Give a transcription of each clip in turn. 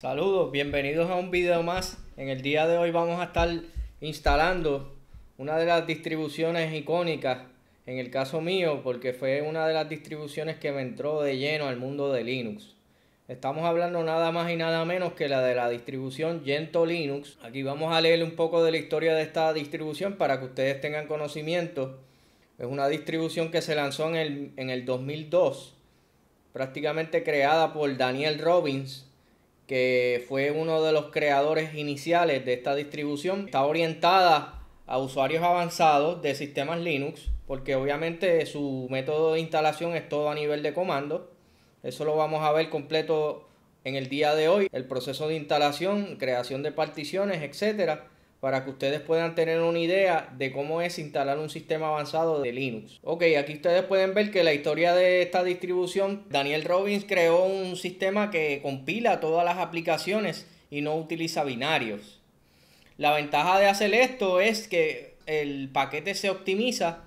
Saludos, bienvenidos a un video más. En el día de hoy vamos a estar instalando una de las distribuciones icónicas, en el caso mío, porque fue una de las distribuciones que me entró de lleno al mundo de Linux. Estamos hablando nada más y nada menos que la de la distribución Gento Linux. Aquí vamos a leer un poco de la historia de esta distribución para que ustedes tengan conocimiento. Es una distribución que se lanzó en el, en el 2002, prácticamente creada por Daniel Robbins que fue uno de los creadores iniciales de esta distribución. Está orientada a usuarios avanzados de sistemas Linux, porque obviamente su método de instalación es todo a nivel de comando. Eso lo vamos a ver completo en el día de hoy, el proceso de instalación, creación de particiones, etcétera para que ustedes puedan tener una idea de cómo es instalar un sistema avanzado de Linux. Ok, aquí ustedes pueden ver que la historia de esta distribución, Daniel Robbins creó un sistema que compila todas las aplicaciones y no utiliza binarios. La ventaja de hacer esto es que el paquete se optimiza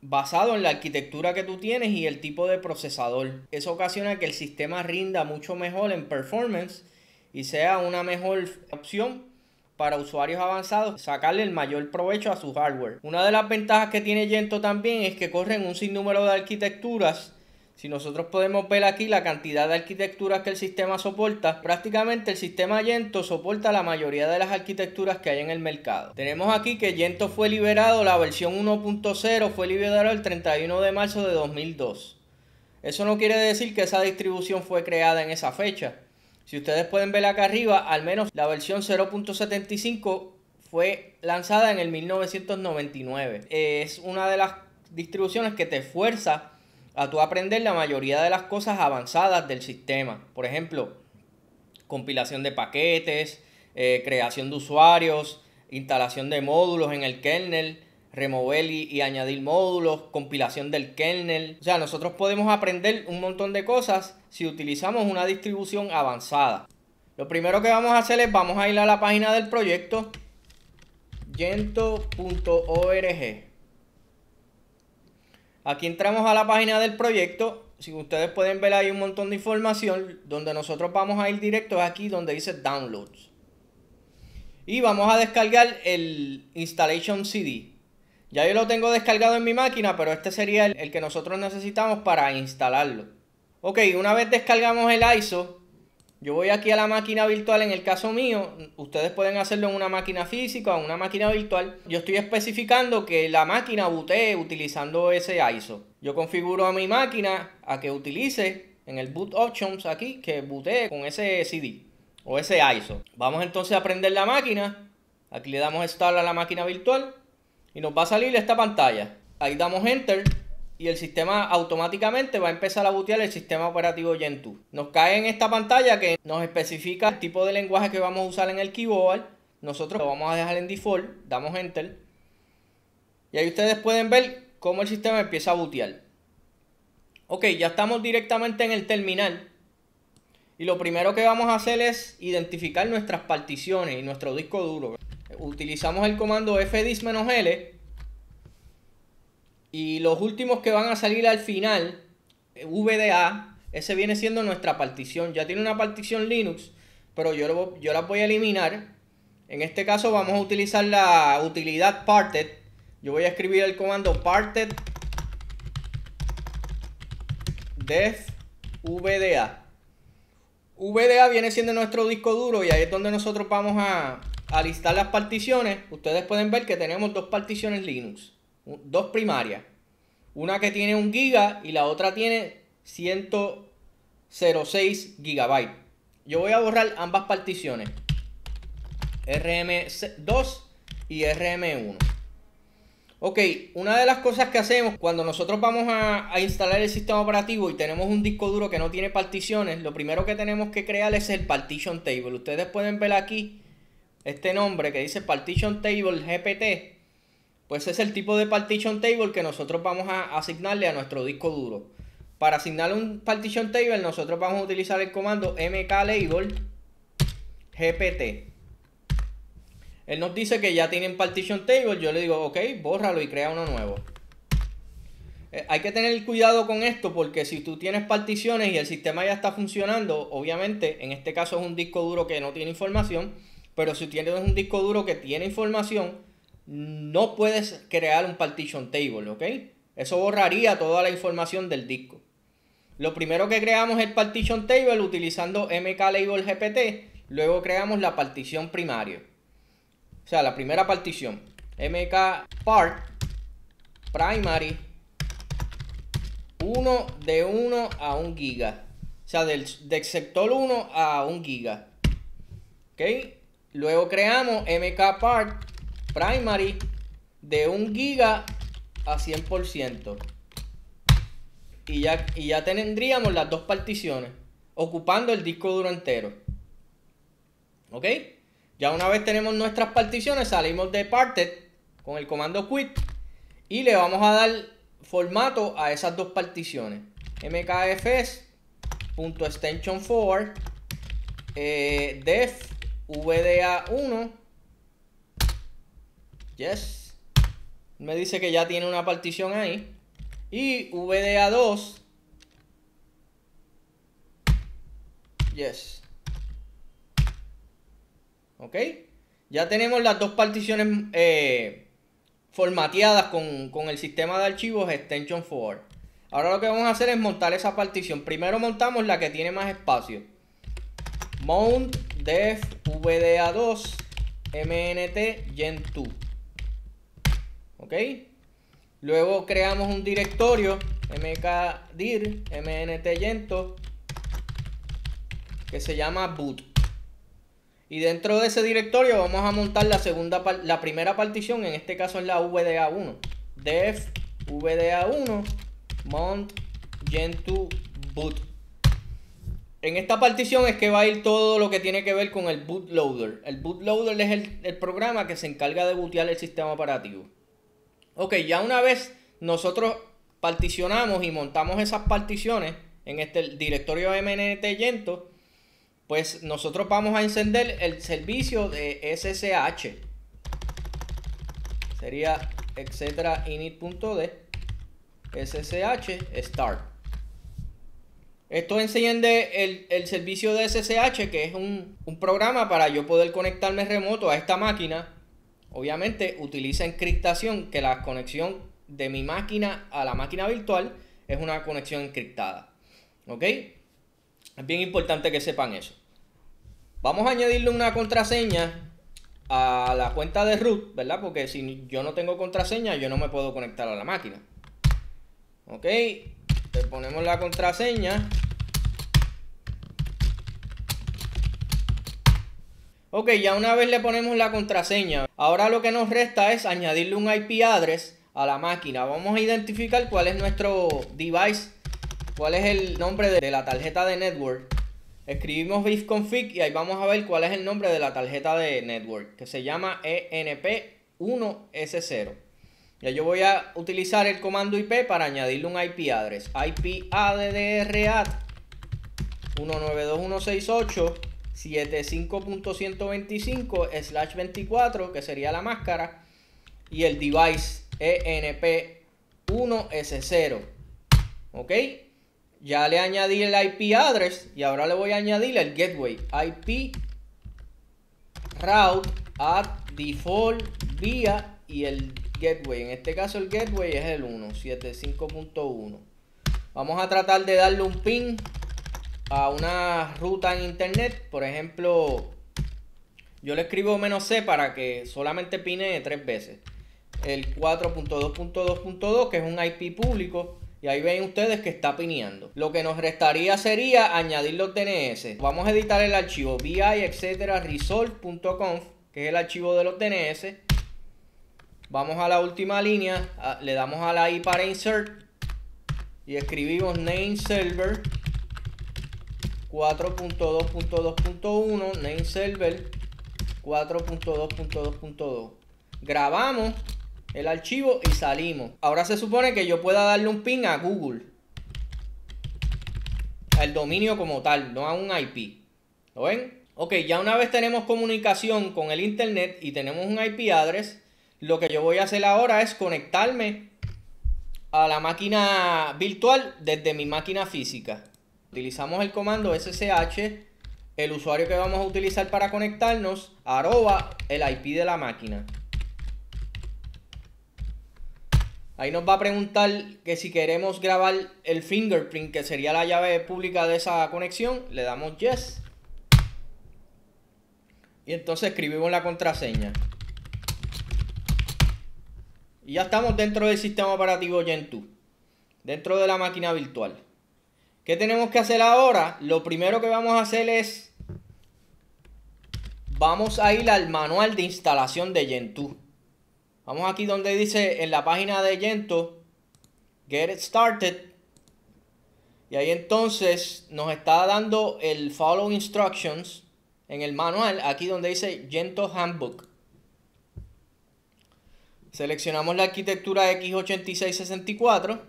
basado en la arquitectura que tú tienes y el tipo de procesador. Eso ocasiona que el sistema rinda mucho mejor en performance y sea una mejor opción para usuarios avanzados sacarle el mayor provecho a su hardware. Una de las ventajas que tiene Yento también es que corren un sinnúmero de arquitecturas si nosotros podemos ver aquí la cantidad de arquitecturas que el sistema soporta, prácticamente el sistema Yento soporta la mayoría de las arquitecturas que hay en el mercado. Tenemos aquí que Yento fue liberado, la versión 1.0 fue liberado el 31 de marzo de 2002. Eso no quiere decir que esa distribución fue creada en esa fecha. Si ustedes pueden ver acá arriba, al menos la versión 0.75 fue lanzada en el 1999. Eh, es una de las distribuciones que te fuerza a tu aprender la mayoría de las cosas avanzadas del sistema. Por ejemplo, compilación de paquetes, eh, creación de usuarios, instalación de módulos en el kernel, remover y, añadir módulos, compilación del kernel. O sea, nosotros podemos aprender un montón de cosas si utilizamos una distribución avanzada. Lo primero que vamos a hacer es, vamos a ir a la página del proyecto, yento.org. Aquí entramos a la página del proyecto. Si ustedes pueden ver, hay un montón de información. Donde nosotros vamos a ir directo es aquí donde dice Downloads. Y vamos a descargar el Installation CD. Ya yo lo tengo descargado en mi máquina, pero este sería el, que nosotros necesitamos para instalarlo. Ok, una vez descargamos el ISO, yo voy aquí a la máquina virtual, en el caso mío, ustedes pueden hacerlo en una máquina física o en una máquina virtual. Yo estoy especificando que la máquina bootee utilizando ese ISO. Yo configuro a mi máquina a que utilice en el boot options aquí, que bootee con ese CD o ese ISO. Vamos entonces a prender la máquina. Aquí le damos start a la máquina virtual y nos va a salir esta pantalla. Ahí damos Enter y el sistema automáticamente va a empezar a bootear el sistema operativo Gentoo. Nos cae en esta pantalla que nos especifica el tipo de lenguaje que vamos a usar en el keyboard. Nosotros lo vamos a dejar en default, damos Enter. Y ahí ustedes pueden ver cómo el sistema empieza a bootear. Ok, ya estamos directamente en el terminal. Y lo primero que vamos a hacer es identificar nuestras particiones y nuestro disco duro utilizamos el comando fdis-l y los últimos que van a salir al final, vda, ese viene siendo nuestra partición. Ya tiene una partición Linux, pero yo, la yo voy a eliminar. En este caso vamos a utilizar la utilidad parted. Yo voy a escribir el comando parted Dev vda. VDA viene siendo nuestro disco duro y ahí es donde nosotros vamos a, al instalar las particiones, ustedes pueden ver que tenemos dos particiones Linux, dos primarias. Una que tiene un giga y la otra tiene 106 gigabytes. Yo voy a borrar ambas particiones, RM2 y RM1. Ok, una de las cosas que hacemos cuando nosotros vamos a, a, instalar el sistema operativo y tenemos un disco duro que no tiene particiones, lo primero que tenemos que crear es el partition table. Ustedes pueden ver aquí este nombre que dice Partition Table GPT, pues es el tipo de Partition Table que nosotros vamos a asignarle a nuestro disco duro. Para asignarle un Partition Table nosotros vamos a utilizar el comando mklabel GPT. Él nos dice que ya tienen Partition Table, yo le digo, ok, bórralo y crea uno nuevo. Eh, hay que tener cuidado con esto porque si tú tienes particiones y el sistema ya está funcionando, obviamente en este caso es un disco duro que no tiene información, pero si tienes un disco duro que tiene información, no puedes crear un partition table, ¿ok? Eso borraría toda la información del disco. Lo primero que creamos es el partition table utilizando mklabel gpt, luego creamos la partición primaria. O sea, la primera partición, mkpart primary 1 de 1 a 1 giga. O sea, del, del sector 1 a 1 giga. ¿Ok? Luego creamos mkpart primary de 1 giga a 100%. Y ya, y ya tendríamos las dos particiones ocupando el disco duro entero. ¿Ok? Ya una vez tenemos nuestras particiones, salimos de parted con el comando quit y le vamos a dar formato a esas dos particiones. mkfs.extension 4 eh, def VDA1. Yes. Me dice que ya tiene una partición ahí. Y VDA2. Yes. ¿Ok? Ya tenemos las dos particiones eh, formateadas con, con el sistema de archivos Extension 4. Ahora lo que vamos a hacer es montar esa partición. Primero montamos la que tiene más espacio. Mount def vda2 mnt gen ok luego creamos un directorio mkdir mnt gento que se llama boot y dentro de ese directorio vamos a montar la segunda la primera partición, en este caso es la VDA1. Def VDA1 mount gentoo boot. En esta partición es que va a ir todo lo que tiene que ver con el bootloader. El bootloader es el, programa que se encarga de bootear el sistema operativo. Ok, ya una vez nosotros particionamos y montamos esas particiones en este directorio MNT Yento, pues nosotros vamos a encender el servicio de SSH. Sería etcétera init.d ssh start. Esto enciende el, servicio de SSH, que es un, un, programa para yo poder conectarme remoto a esta máquina. Obviamente utiliza encriptación, que la conexión de mi máquina a la máquina virtual es una conexión encriptada. ¿Ok? Es bien importante que sepan eso. Vamos a añadirle una contraseña a la cuenta de root, ¿verdad? Porque si yo no tengo contraseña, yo no me puedo conectar a la máquina. ¿Ok? le ponemos la contraseña. Ok, ya una vez le ponemos la contraseña, ahora lo que nos resta es añadirle un IP address a la máquina. Vamos a identificar cuál es nuestro device, cuál es el nombre de la tarjeta de network. Escribimos ifconfig y ahí vamos a ver cuál es el nombre de la tarjeta de network, que se llama ENP1S0. Ya yo voy a utilizar el comando IP para añadirle un IP address. IP addr 192.168 75.125 slash 24, que sería la máscara, y el device ENP1S0. ¿Ok? Ya le añadí el IP address y ahora le voy a añadir el gateway. IP route at default vía y el gateway. En este caso el gateway es el 175.1 Vamos a tratar de darle un pin a una ruta en internet. Por ejemplo, yo le escribo menos C para que solamente pine tres veces. El 4.2.2.2, que es un IP público. Y ahí ven ustedes que está pineando. Lo que nos restaría sería añadir los DNS. Vamos a editar el archivo vi, etcétera, resolve.conf que es el archivo de los DNS. Vamos a la última línea, le damos a la I para insert y escribimos name server 4.2.2.1, name server 4.2.2.2. Grabamos el archivo y salimos. Ahora se supone que yo pueda darle un pin a Google. Al dominio como tal, no a un IP. ¿Lo ven? Ok, ya una vez tenemos comunicación con el internet y tenemos un IP address, lo que yo voy a hacer ahora es conectarme a la máquina virtual desde mi máquina física. Utilizamos el comando ssh, el usuario que vamos a utilizar para conectarnos, arroba el IP de la máquina. Ahí nos va a preguntar que si queremos grabar el fingerprint, que sería la llave pública de esa conexión, le damos yes. Y entonces escribimos la contraseña. Y ya estamos dentro del sistema operativo Gentoo, dentro de la máquina virtual. ¿Qué tenemos que hacer ahora? Lo primero que vamos a hacer es, vamos a ir al manual de instalación de Gentoo. Vamos aquí donde dice en la página de Gentoo, Get It Started. Y ahí entonces nos está dando el Follow Instructions en el manual, aquí donde dice Gentoo Handbook. Seleccionamos la arquitectura X8664,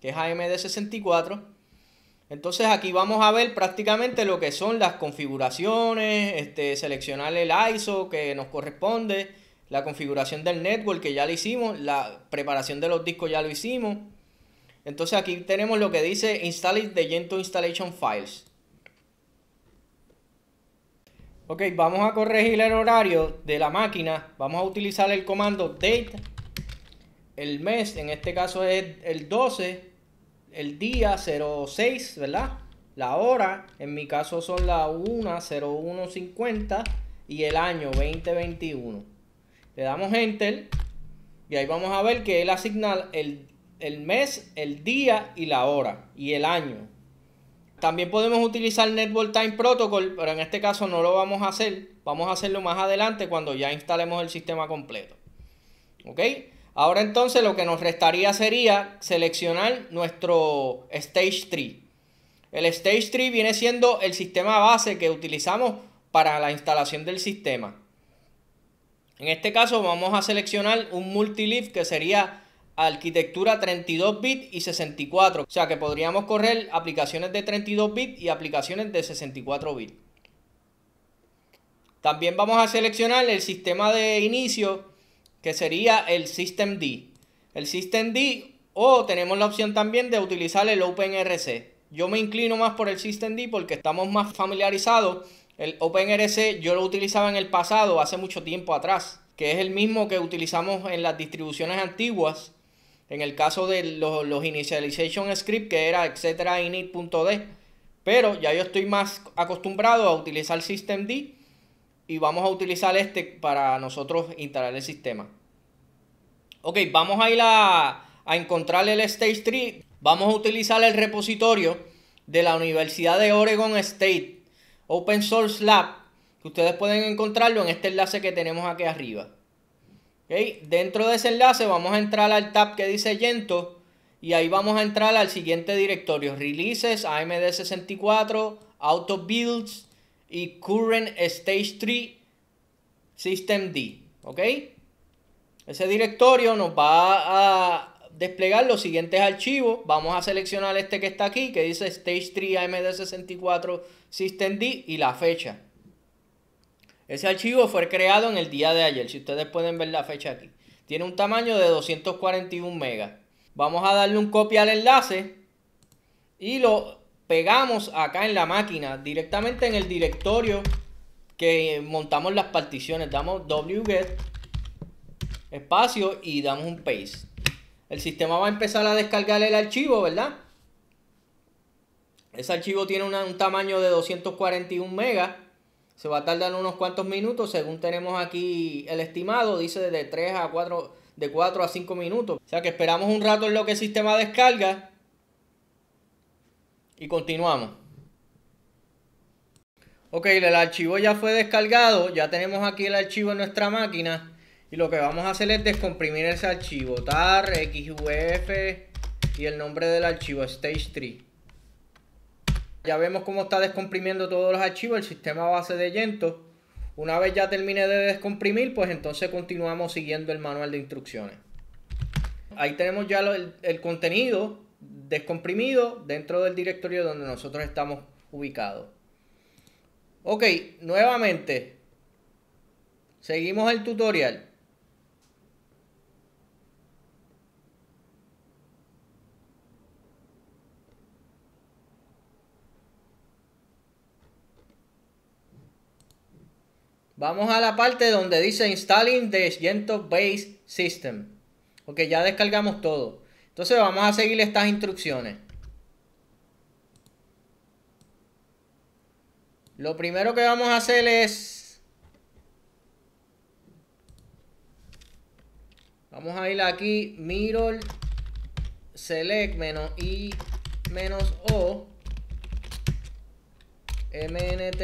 que es AMD64. Entonces aquí vamos a ver prácticamente lo que son las configuraciones, este, seleccionar el ISO que nos corresponde, la configuración del network que ya lo hicimos, la preparación de los discos ya lo hicimos. Entonces aquí tenemos lo que dice Install de Gento Installation Files. Ok, vamos a corregir el horario de la máquina. Vamos a utilizar el comando date, el mes, en este caso es el 12, el día 06, ¿verdad? La hora, en mi caso son las 1.01.50 y el año 2021. Le damos enter y ahí vamos a ver que él asigna el, el mes, el día y la hora y el año. También podemos utilizar Network Time Protocol, pero en este caso no lo vamos a hacer. Vamos a hacerlo más adelante cuando ya instalemos el sistema completo. ¿Ok? Ahora entonces lo que nos restaría sería seleccionar nuestro Stage 3. El Stage 3 viene siendo el sistema base que utilizamos para la instalación del sistema. En este caso vamos a seleccionar un multi que sería arquitectura 32 bit y 64. O sea que podríamos correr aplicaciones de 32 bit y aplicaciones de 64 bit. También vamos a seleccionar el sistema de inicio que sería el Systemd El Systemd o tenemos la opción también de utilizar el OpenRC. Yo me inclino más por el Systemd porque estamos más familiarizados. El OpenRC yo lo utilizaba en el pasado, hace mucho tiempo atrás, que es el mismo que utilizamos en las distribuciones antiguas en el caso de los, initialization script, que era etcétera init.d, pero ya yo estoy más acostumbrado a utilizar systemd y vamos a utilizar este para nosotros instalar el sistema. Ok, vamos a ir a, a encontrar el stage 3. Vamos a utilizar el repositorio de la Universidad de Oregon State Open Source Lab, que ustedes pueden encontrarlo en este enlace que tenemos aquí arriba. Dentro de ese enlace vamos a entrar al tab que dice Yento y ahí vamos a entrar al siguiente directorio, Releases, AMD64, Auto Builds y Current Stage 3 System D. Ese directorio nos va a desplegar los siguientes archivos. Vamos a seleccionar este que está aquí, que dice Stage 3 AMD64 System D y la fecha. Ese archivo fue creado en el día de ayer, si ustedes pueden ver la fecha aquí. Tiene un tamaño de 241 megas. Vamos a darle un copia al enlace y lo pegamos acá en la máquina, directamente en el directorio que montamos las particiones. Damos wget, espacio y damos un paste. El sistema va a empezar a descargar el archivo, ¿verdad? Ese archivo tiene un tamaño de 241 megas. Se va a tardar unos cuantos minutos, según tenemos aquí el estimado, dice de 3 a 4, de 4 a 5 minutos. O sea que esperamos un rato en lo que el sistema descarga y continuamos. Ok, el archivo ya fue descargado, ya tenemos aquí el archivo en nuestra máquina y lo que vamos a hacer es descomprimir ese archivo, tar, xvf y el nombre del archivo, stage 3. Ya vemos cómo está descomprimiendo todos los archivos el sistema base de Yento. Una vez ya termine de descomprimir, pues entonces continuamos siguiendo el manual de instrucciones. Ahí tenemos ya el, el contenido descomprimido dentro del directorio donde nosotros estamos ubicados. Ok, nuevamente, seguimos el tutorial. Vamos a la parte donde dice Installing the Gentoo Base System. Ok, ya descargamos todo. Entonces vamos a seguir estas instrucciones. Lo primero que vamos a hacer es... Vamos a ir aquí, mirror, select, menos i, o, mnt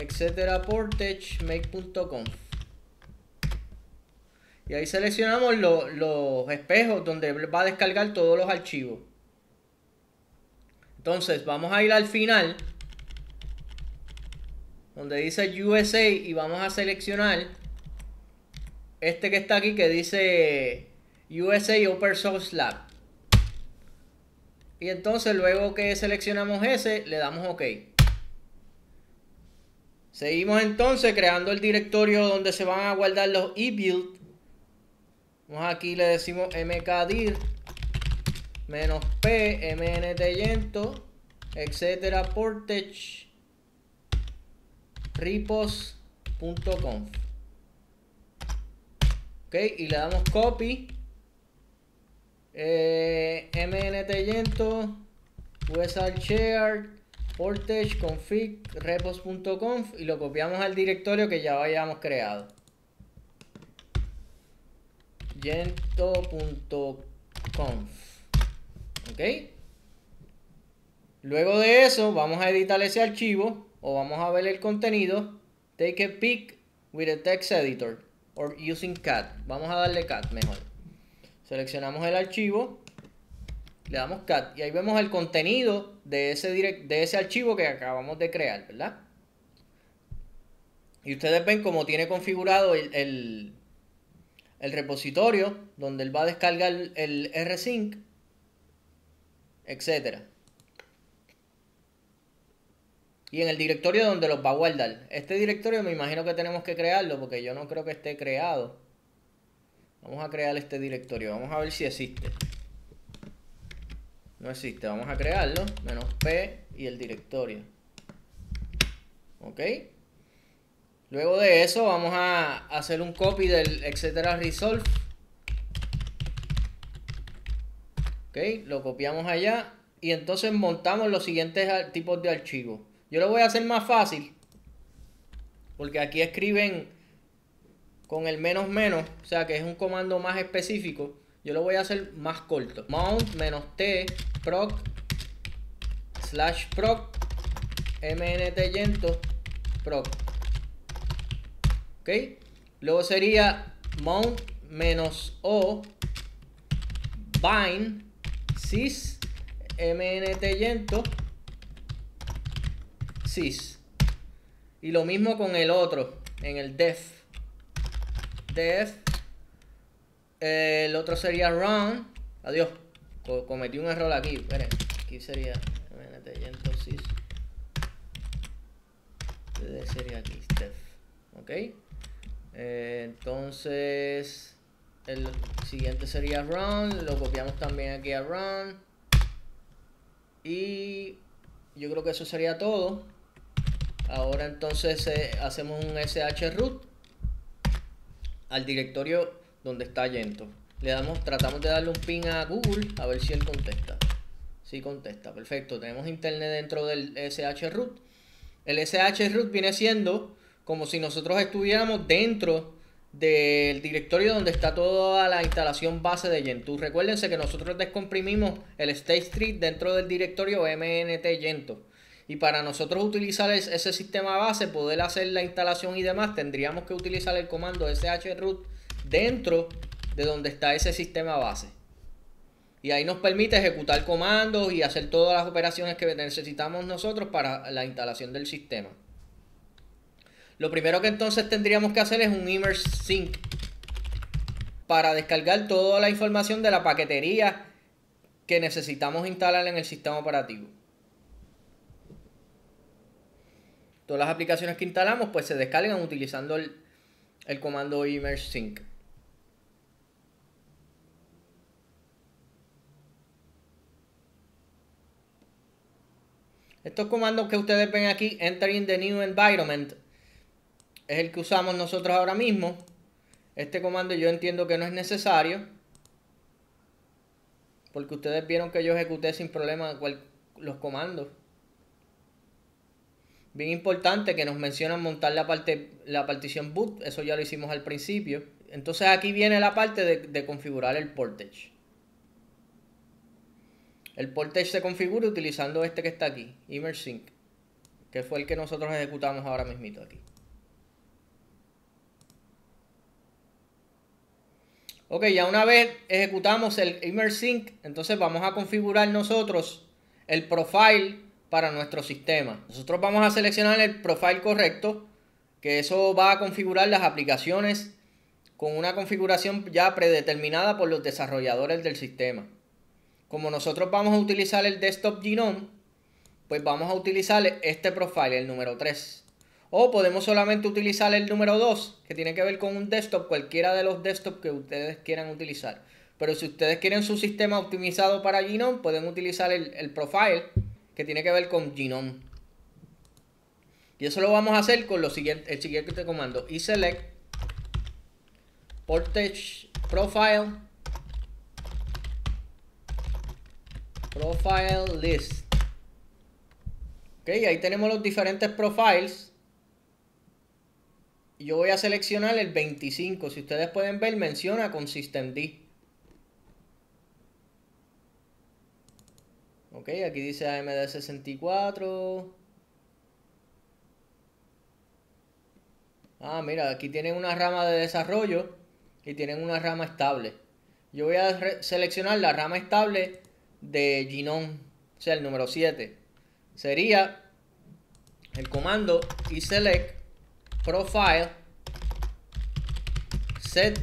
etcétera, portagemake.com. Y ahí seleccionamos los espejos donde va a descargar todos los archivos. Entonces vamos a ir al final donde dice USA y vamos a seleccionar este que está aquí que dice USA Open Source Lab. Y entonces luego que seleccionamos ese le damos OK. Seguimos entonces creando el directorio donde se van a guardar los e-build. Vamos aquí, le decimos mkdir menos p, yento etcétera, portage, repos.conf. Ok, y le damos copy, eh, pues share. shared, voltage config y lo copiamos al directorio que ya habíamos creado. Gento.conf. ¿Ok? Luego de eso, vamos a editar ese archivo o vamos a ver el contenido. Take a pic with a text editor or using cat. Vamos a darle cat mejor. Seleccionamos el archivo le damos cat y ahí vemos el contenido de ese, de ese archivo que acabamos de crear, ¿verdad? Y ustedes ven cómo tiene configurado el, el, repositorio donde él va a descargar el rsync, etcétera. Y en el directorio donde los va a guardar. Este directorio me imagino que tenemos que crearlo porque yo no creo que esté creado. Vamos a crear este directorio. Vamos a ver si existe. No existe, vamos a crearlo, menos P y el directorio. ¿Ok? Luego de eso vamos a hacer un copy del etcétera resolve. ¿Ok? Lo copiamos allá y entonces montamos los siguientes tipos de archivos. Yo lo voy a hacer más fácil porque aquí escriben con el menos menos, o sea que es un comando más específico. Yo lo voy a hacer más corto. Mount menos T proc slash proc mnt yento proc ok luego sería mount menos o bind sys mnt yento sys y lo mismo con el otro en el def def eh, el otro sería run adiós cometí un error aquí, esperen. Aquí sería. entonces. Sería aquí, Steph. ¿Ok? Eh, entonces. El siguiente sería run. Lo copiamos también aquí a run. Y yo creo que eso sería todo. Ahora entonces eh, hacemos un SH root al directorio donde está Yento. Le damos, tratamos de darle un pin a Google a ver si él contesta. si contesta, perfecto. Tenemos internet dentro del SH root. El SH root viene siendo como si nosotros estuviéramos dentro del directorio donde está toda la instalación base de Gentoo. Recuérdense que nosotros descomprimimos el State Street dentro del directorio MNT Gentoo. Y para nosotros utilizar ese sistema base, poder hacer la instalación y demás, tendríamos que utilizar el comando sh root dentro de donde está ese sistema base. Y ahí nos permite ejecutar comandos y hacer todas las operaciones que necesitamos nosotros para la instalación del sistema. Lo primero que entonces tendríamos que hacer es un immerse sync para descargar toda la información de la paquetería que necesitamos instalar en el sistema operativo. Todas las aplicaciones que instalamos pues se descargan utilizando el, comando immerse sync. Estos comandos que ustedes ven aquí, entering the new environment, es el que usamos nosotros ahora mismo. Este comando yo entiendo que no es necesario. Porque ustedes vieron que yo ejecuté sin problema los comandos. Bien importante que nos mencionan montar la, parte, la partición boot. Eso ya lo hicimos al principio. Entonces aquí viene la parte de, de configurar el portage. El portage se configura utilizando este que está aquí, Immersync, que fue el que nosotros ejecutamos ahora mismo aquí. Ok, ya una vez ejecutamos el Immersync, entonces vamos a configurar nosotros el profile para nuestro sistema. Nosotros vamos a seleccionar el profile correcto, que eso va a configurar las aplicaciones con una configuración ya predeterminada por los desarrolladores del sistema como nosotros vamos a utilizar el desktop genome, pues vamos a utilizar este profile, el número 3. O podemos solamente utilizar el número 2, que tiene que ver con un desktop, cualquiera de los desktops que ustedes quieran utilizar. Pero si ustedes quieren su sistema optimizado para Genome, pueden utilizar el, profile que tiene que ver con Genome. Y eso lo vamos a hacer con lo siguiente, el siguiente comando. iSelect Portage Profile Profile list. Ok, ahí tenemos los diferentes profiles. Yo voy a seleccionar el 25. Si ustedes pueden ver, menciona consistent D. Ok, aquí dice AMD64. Ah, mira, aquí tienen una rama de desarrollo y tienen una rama estable. Yo voy a seleccionar la rama estable de Genome, o sea, el número 7, sería el comando y select profile set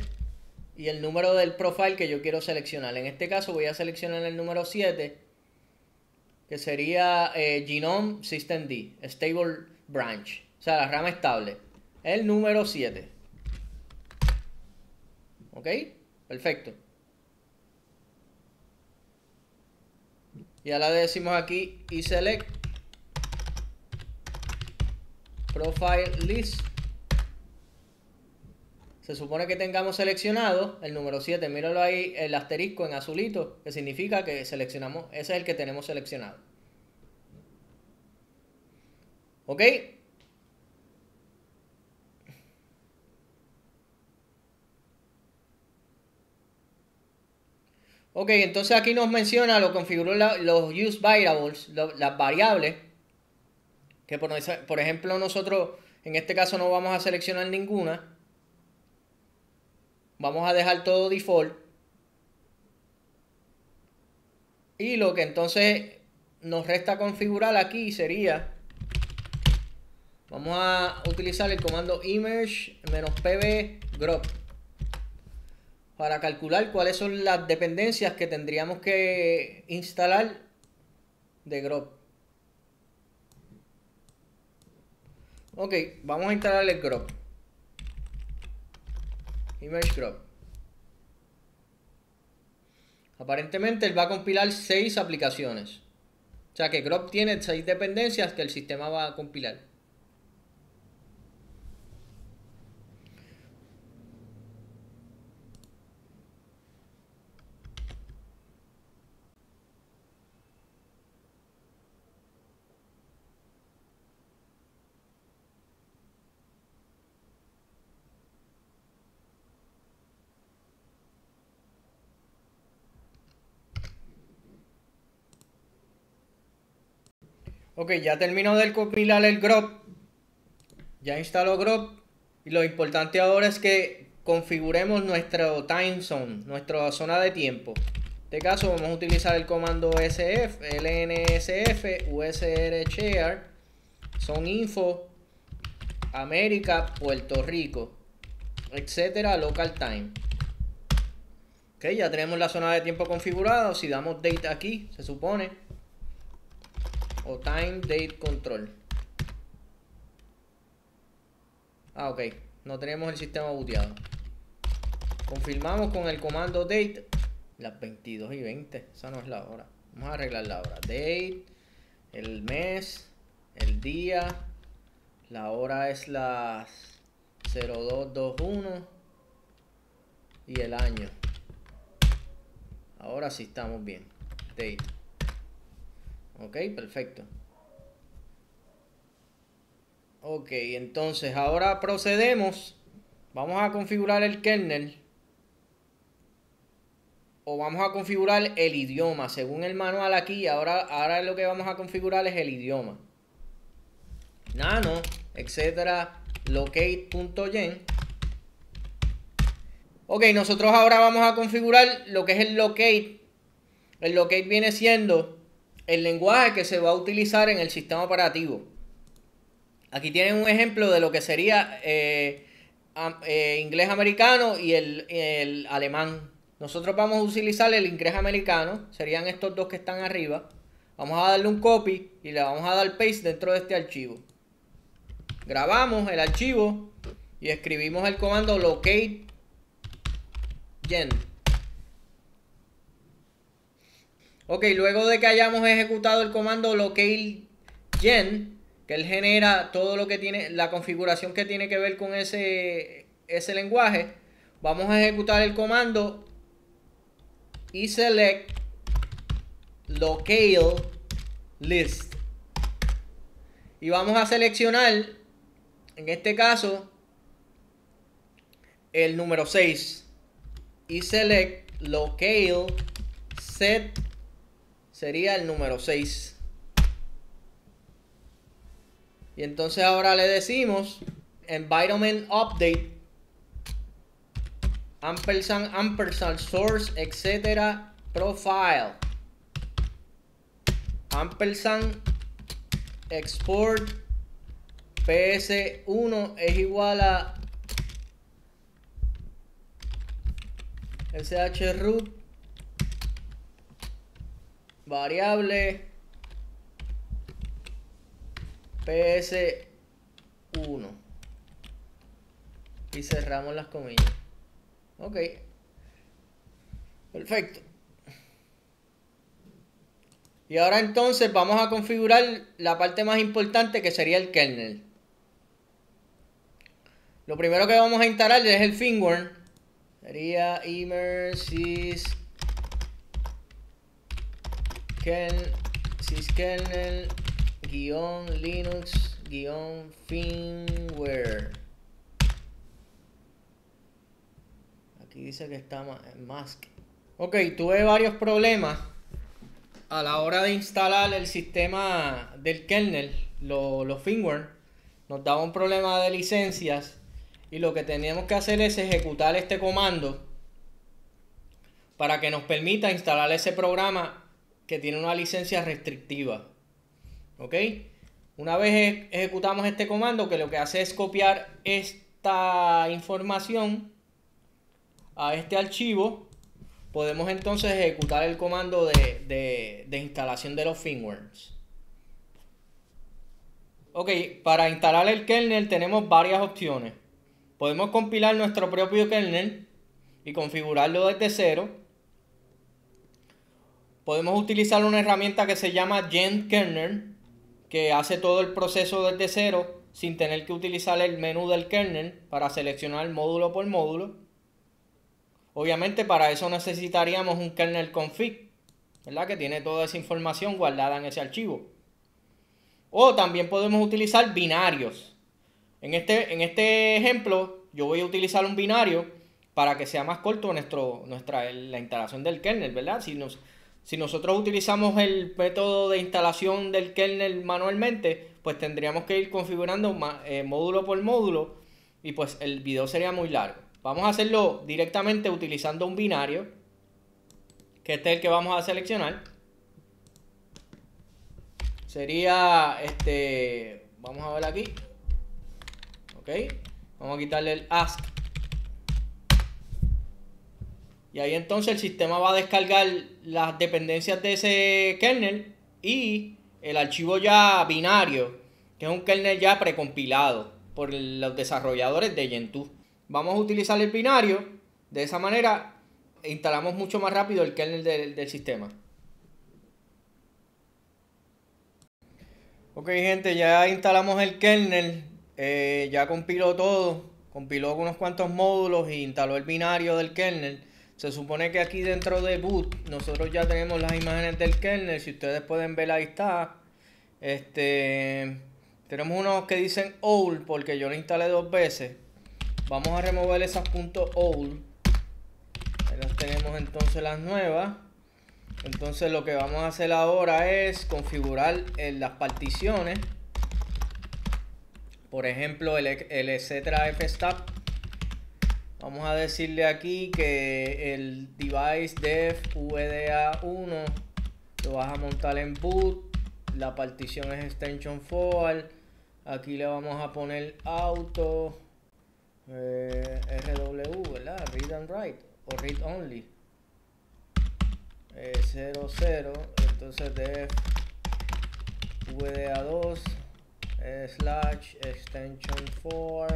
y el número del profile que yo quiero seleccionar. En este caso voy a seleccionar el número 7, que sería eh, Genome System D, Stable Branch, o sea, la rama estable. El número 7. ¿Ok? Perfecto. Y ahora decimos aquí y select profile list. Se supone que tengamos seleccionado el número 7. Míralo ahí, el asterisco en azulito, que significa que seleccionamos, ese es el que tenemos seleccionado. ¿Ok? Ok, entonces aquí nos menciona, lo configuró los use variables, las variables, que por, ejemplo nosotros en este caso no vamos a seleccionar ninguna. Vamos a dejar todo default. Y lo que entonces nos resta configurar aquí sería... Vamos a utilizar el comando image-pb grop para calcular cuáles son las dependencias que tendríamos que instalar de grop. Ok, vamos a instalar el grop. Image grop. Aparentemente él va a compilar 6 aplicaciones. O sea que grop tiene 6 dependencias que el sistema va a compilar. Ok, ya terminó de compilar el GROP Ya instaló GROP Y lo importante ahora es que configuremos nuestro time zone, nuestra zona de tiempo. En este caso vamos a utilizar el comando SF, lnsf, usr share, son info, América, Puerto Rico, etcétera, local time. Ok, ya tenemos la zona de tiempo configurada. Si damos date aquí, se supone o time date control. Ah, ok. No tenemos el sistema booteado. Confirmamos con el comando date las 22 y 20. Esa no es la hora. Vamos a arreglar la hora. Date, el mes, el día. La hora es las 0221 y el año. Ahora sí estamos bien. Date. Ok, perfecto. Ok, entonces ahora procedemos. Vamos a configurar el kernel. O vamos a configurar el idioma. Según el manual aquí, ahora, ahora lo que vamos a configurar es el idioma. Nano, etcétera, locate.gen. Ok, nosotros ahora vamos a configurar lo que es el locate. El locate viene siendo el lenguaje que se va a utilizar en el sistema operativo. Aquí tienen un ejemplo de lo que sería eh, eh, inglés americano y el, el, alemán. Nosotros vamos a utilizar el inglés americano, serían estos dos que están arriba. Vamos a darle un copy y le vamos a dar paste dentro de este archivo. Grabamos el archivo y escribimos el comando locate gen. Ok, luego de que hayamos ejecutado el comando locale gen, que él genera todo lo que tiene, la configuración que tiene que ver con ese, ese lenguaje, vamos a ejecutar el comando y select locale list. Y vamos a seleccionar, en este caso, el número 6. Y select locale set sería el número 6. Y entonces ahora le decimos environment update ampersand ampersand source etcétera profile ampersand export ps1 es igual a SH root variable PS1 y cerramos las comillas. Ok. Perfecto. Y ahora entonces vamos a configurar la parte más importante que sería el kernel. Lo primero que vamos a instalar es el firmware. Sería Immersive syskernel Linux fingware firmware. Aquí dice que está mask. Ok, tuve varios problemas a la hora de instalar el sistema del kernel, los firmware. Nos daba un problema de licencias y lo que teníamos que hacer es ejecutar este comando para que nos permita instalar ese programa que tiene una licencia restrictiva. ¿Ok? Una vez e, ejecutamos este comando, que lo que hace es copiar esta información a este archivo, podemos entonces ejecutar el comando de, instalación de los firmware, Ok, para instalar el kernel tenemos varias opciones. Podemos compilar nuestro propio kernel y configurarlo desde cero podemos utilizar una herramienta que se llama GenKernel, que hace todo el proceso desde cero sin tener que utilizar el menú del kernel para seleccionar módulo por módulo. Obviamente para eso necesitaríamos un kernel config, ¿verdad? Que tiene toda esa información guardada en ese archivo. O también podemos utilizar binarios. En este, en este ejemplo yo voy a utilizar un binario para que sea más corto nuestro, nuestra, la instalación del kernel, ¿verdad? Si nos, si nosotros utilizamos el método de instalación del kernel manualmente, pues tendríamos que ir configurando eh, módulo por módulo y pues el video sería muy largo. Vamos a hacerlo directamente utilizando un binario, que este es el que vamos a seleccionar. Sería este, vamos a ver aquí, ok, vamos a quitarle el ask. Y ahí entonces el sistema va a descargar las dependencias de ese kernel y el archivo ya binario, que es un kernel ya precompilado por los desarrolladores de Gentoo. Vamos a utilizar el binario, de esa manera instalamos mucho más rápido el kernel del, sistema. Ok gente, ya instalamos el kernel, eh, ya compiló todo, compiló unos cuantos módulos e instaló el binario del kernel. Se supone que aquí dentro de boot nosotros ya tenemos las imágenes del kernel. Si ustedes pueden ver, ahí está. Este, tenemos unos que dicen old porque yo lo instalé dos veces. Vamos a remover esas puntos old. tenemos entonces las nuevas. Entonces lo que vamos a hacer ahora es configurar eh, las particiones. Por ejemplo, el, el etcétera Vamos a decirle aquí que el device dev vda 1 lo vas a montar en boot. La partición es extension for. Aquí le vamos a poner auto eh, RW, ¿verdad? Read and write o read only. 00, eh, entonces dev VDA2 eh, slash extension for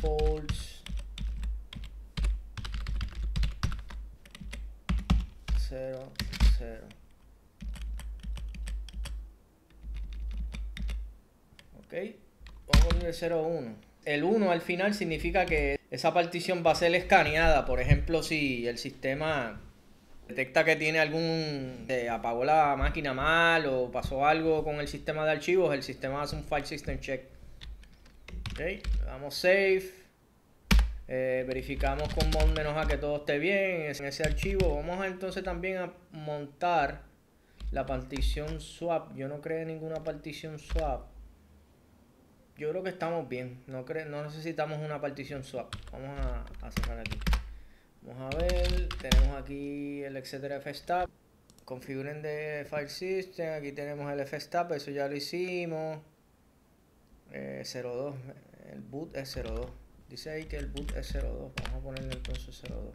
false 0, cero ok vamos a poner el 0 1 el 1 al final significa que esa partición va a ser escaneada por ejemplo si el sistema detecta que tiene algún eh, apagó la máquina mal o pasó algo con el sistema de archivos el sistema hace un file system check okay save. Eh, verificamos con mod menos a que todo esté bien en ese archivo. Vamos entonces también a montar la partición swap. Yo no creo ninguna partición swap. Yo creo que estamos bien. No, cre no necesitamos una partición swap. Vamos a, cerrar aquí. Vamos a ver. Tenemos aquí el etcétera fstab. Configuren de file system. Aquí tenemos el fstab. Eso ya lo hicimos. 02. Eh, el boot es 02. Dice ahí que el boot es 02. Vamos a ponerle entonces 02.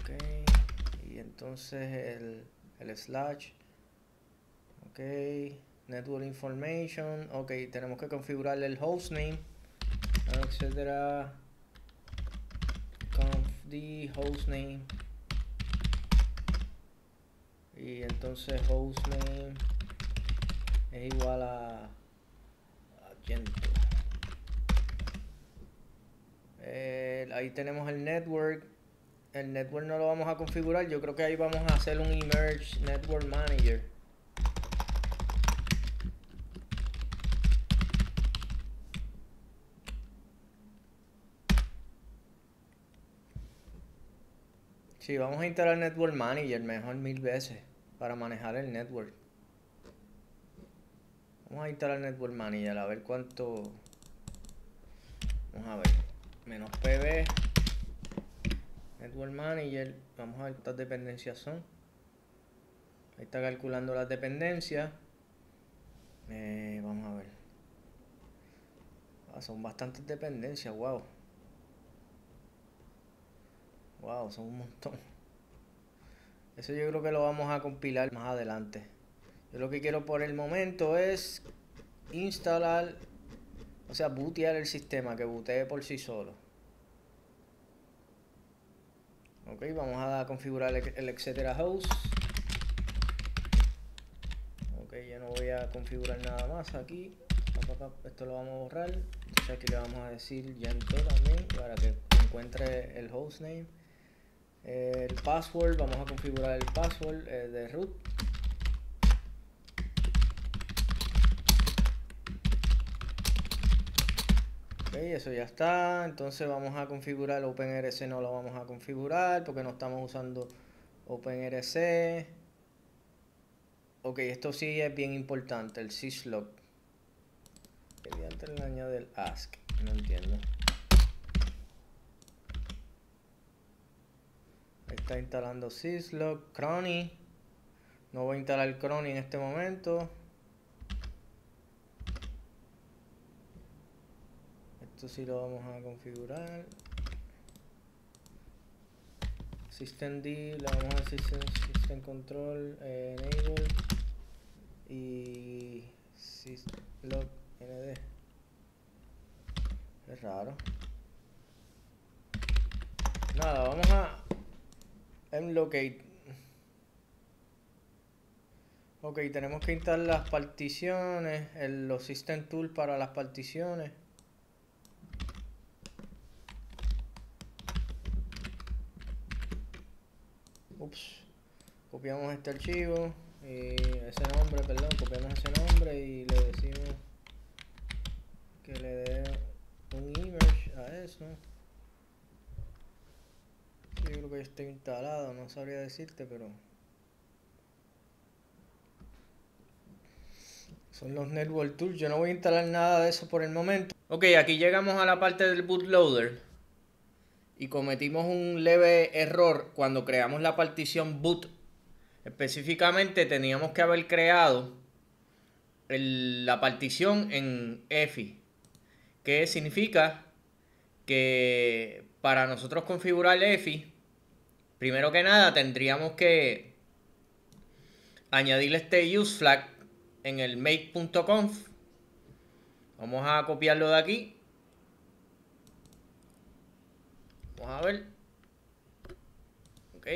Ok. Y entonces el, el slash. Ok. Network information. Ok. Tenemos que configurarle el hostname. Etcétera. Confd hostname. Y entonces hostname es igual a eh, ahí tenemos el network. El network no lo vamos a configurar. Yo creo que ahí vamos a hacer un emerge network manager. si vamos a instalar Network Manager mejor mil veces para manejar el network. Vamos a instalar Network Manager a ver cuánto... Vamos a ver. Menos PB. Network Manager. Vamos a ver cuántas dependencias son. Ahí está calculando las dependencias. Eh, vamos a ver. Ah, son bastantes dependencias, wow. Wow, son un montón. Eso yo creo que lo vamos a compilar más adelante lo que quiero por el momento es instalar, o sea, bootear el sistema, que bootee por sí solo. Ok, vamos a configurar el, host. Ok, ya no voy a configurar nada más aquí. Esto lo vamos a borrar. Ya aquí le vamos a decir Gento también para que encuentre el hostname. El password, vamos a configurar el password eh, de root eso ya está. Entonces vamos a configurar OpenRC, no lo vamos a configurar porque no estamos usando OpenRC. Ok, esto sí es bien importante, el syslog. el año del ask, no entiendo. Está instalando syslog, crony. No voy a instalar crony en este momento. Esto sí lo vamos a configurar. SystemD, le vamos a hacer System Control eh, Enable y system ND. Es raro. Nada, vamos a locate. Ok, tenemos que instalar las particiones, el, los System Tool para las particiones. copiamos este archivo, y ese nombre, perdón, copiamos ese nombre y le decimos que le dé un image a eso. Yo creo que ya está instalado, no sabría decirte, pero son los network tools. Yo no voy a instalar nada de eso por el momento. Ok, aquí llegamos a la parte del bootloader y cometimos un leve error cuando creamos la partición boot. Específicamente teníamos que haber creado la partición en EFI, que significa que para nosotros configurar EFI, primero que nada tendríamos que añadirle este use flag en el make.conf. Vamos a copiarlo de aquí Vamos a ver. Ok.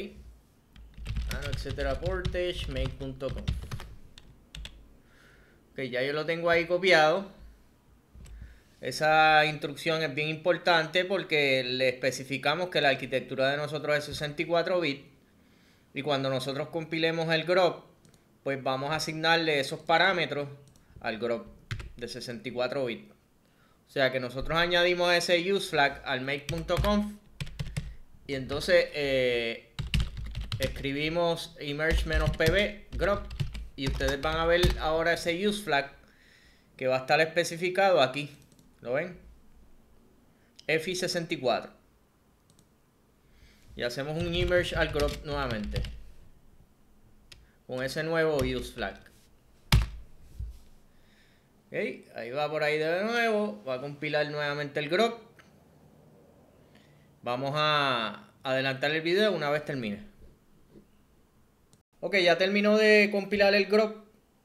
Ah, etcétera, portage, make.conf Ok, ya yo lo tengo ahí copiado. Esa instrucción es bien importante porque le especificamos que la arquitectura de nosotros es 64 bits y cuando nosotros compilemos el grop, pues vamos a asignarle esos parámetros al grop de 64 bits. O sea que nosotros añadimos ese use flag al make.conf y entonces eh, escribimos emerge-pb grop y ustedes van a ver ahora ese use flag que va a estar especificado aquí. ¿Lo ven? FI64. Y hacemos un emerge al grop nuevamente. Con ese nuevo use flag. ahí va por ahí de nuevo. Va a compilar nuevamente el grop. Vamos a adelantar el video una vez termine. Ok, ya terminó de compilar el grub.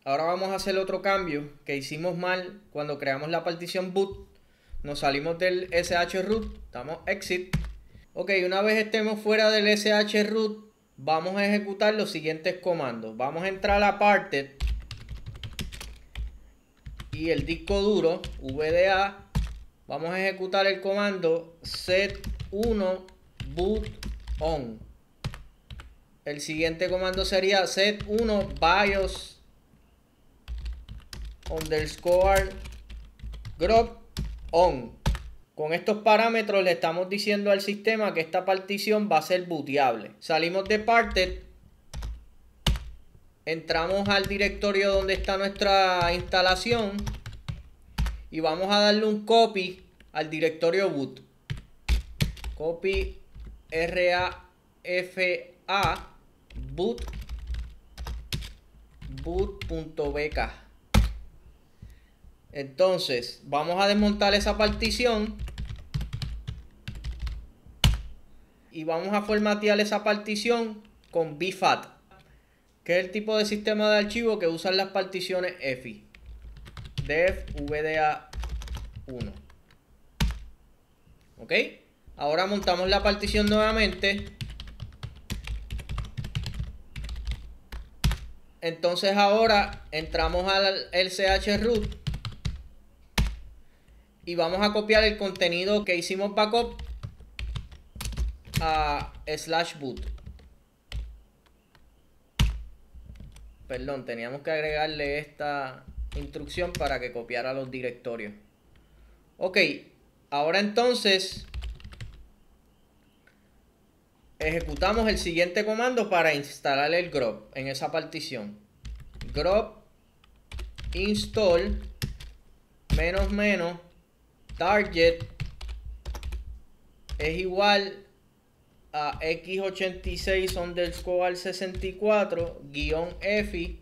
Ahora vamos a hacer otro cambio que hicimos mal cuando creamos la partición boot. Nos salimos del SH root, damos exit. Ok, una vez estemos fuera del SH root, vamos a ejecutar los siguientes comandos. Vamos a entrar a parted y el disco duro VDA. Vamos a ejecutar el comando set 1 boot on. El siguiente comando sería set 1 bios underscore grub on. Con estos parámetros le estamos diciendo al sistema que esta partición va a ser booteable. Salimos de parted. Entramos al directorio donde está nuestra instalación. Y vamos a darle un copy al directorio boot. Copy RAFA boot boot.bk. Entonces, vamos a desmontar esa partición. Y vamos a formatear esa partición con BFAT, que es el tipo de sistema de archivo que usan las particiones EFI. Def VDA1. ¿Ok? Ahora montamos la partición nuevamente. Entonces ahora entramos al ch root y vamos a copiar el contenido que hicimos backup a slash boot. Perdón, teníamos que agregarle esta instrucción para que copiara los directorios. Ok, ahora entonces ejecutamos el siguiente comando para instalar el grop en esa partición. Grop install menos menos target es igual a x86 underscore 64 guión fi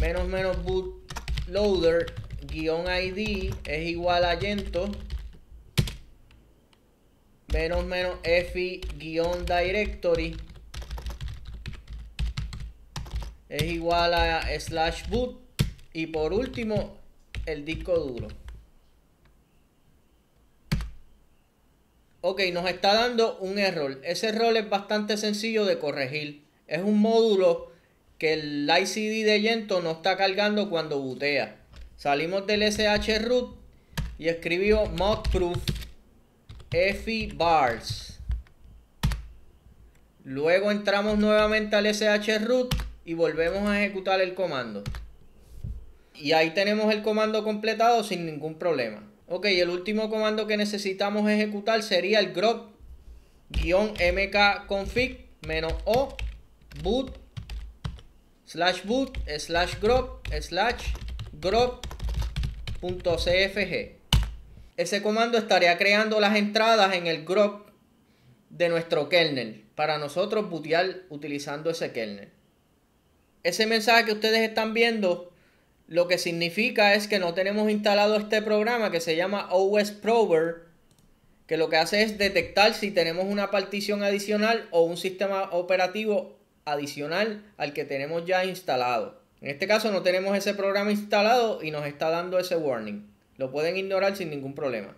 menos menos bootloader guión id es igual a yento menos menos fi directory es igual a slash boot y por último el disco duro ok nos está dando un error ese error es bastante sencillo de corregir es un módulo que el ICD de Yento no está cargando cuando butea salimos del SH root y escribió proof efi Bars. Luego entramos nuevamente al SH root y volvemos a ejecutar el comando. Y ahí tenemos el comando completado sin ningún problema. Ok, el último comando que necesitamos ejecutar sería el grop-mkconfig-o boot slash boot slash grop slash grop.cfg ese comando estaría creando las entradas en el grub de nuestro kernel para nosotros bootear utilizando ese kernel. Ese mensaje que ustedes están viendo lo que significa es que no tenemos instalado este programa que se llama OS Prover que lo que hace es detectar si tenemos una partición adicional o un sistema operativo adicional al que tenemos ya instalado. En este caso no tenemos ese programa instalado y nos está dando ese warning. Lo pueden ignorar sin ningún problema.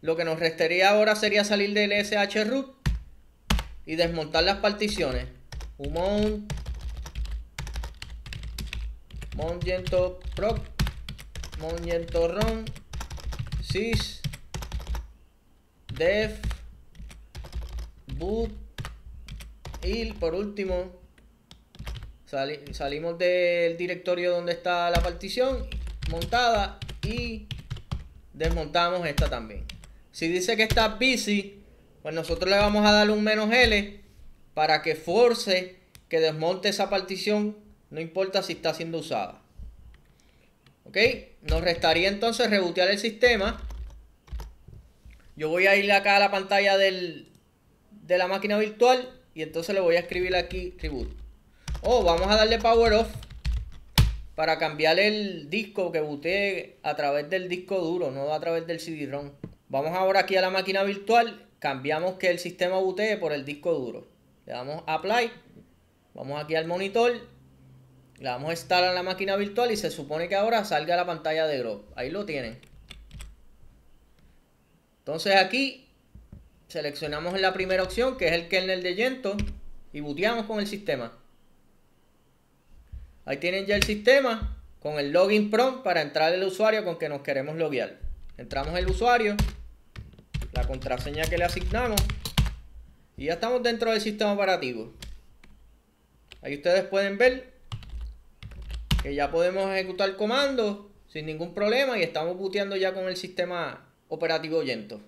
Lo que nos restaría ahora sería salir del SH root y desmontar las particiones. Humon Mongento proc Mongento rom sys dev boot y por último salimos del directorio donde está la partición montada y desmontamos esta también. Si dice que está busy, pues nosotros le vamos a dar un menos L para que force que desmonte esa partición, no importa si está siendo usada. ¿Ok? Nos restaría entonces rebotear el sistema. Yo voy a ir acá a la pantalla de la máquina virtual y entonces le voy a escribir aquí reboot. O vamos a darle power off para cambiar el disco que botee a través del disco duro, no a través del CD-ROM. Vamos ahora aquí a la máquina virtual, cambiamos que el sistema butee por el disco duro. Le damos Apply, vamos aquí al monitor, le damos Instalar a la máquina virtual y se supone que ahora salga la pantalla de grub. Ahí lo tienen. Entonces aquí seleccionamos la primera opción que es el kernel de Yento y booteamos con el sistema. Ahí tienen ya el sistema con el login prompt para entrar el usuario con que nos queremos loguear. Entramos el usuario, la contraseña que le asignamos y ya estamos dentro del sistema operativo. Ahí ustedes pueden ver que ya podemos ejecutar comandos sin ningún problema y estamos booteando ya con el sistema operativo Yento.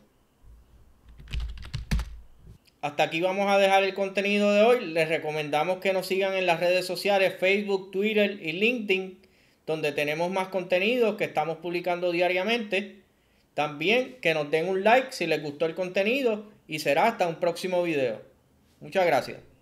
Hasta aquí vamos a dejar el contenido de hoy. Les recomendamos que nos sigan en las redes sociales Facebook, Twitter y LinkedIn, donde tenemos más contenido que estamos publicando diariamente. También que nos den un like si les gustó el contenido y será hasta un próximo video. Muchas gracias.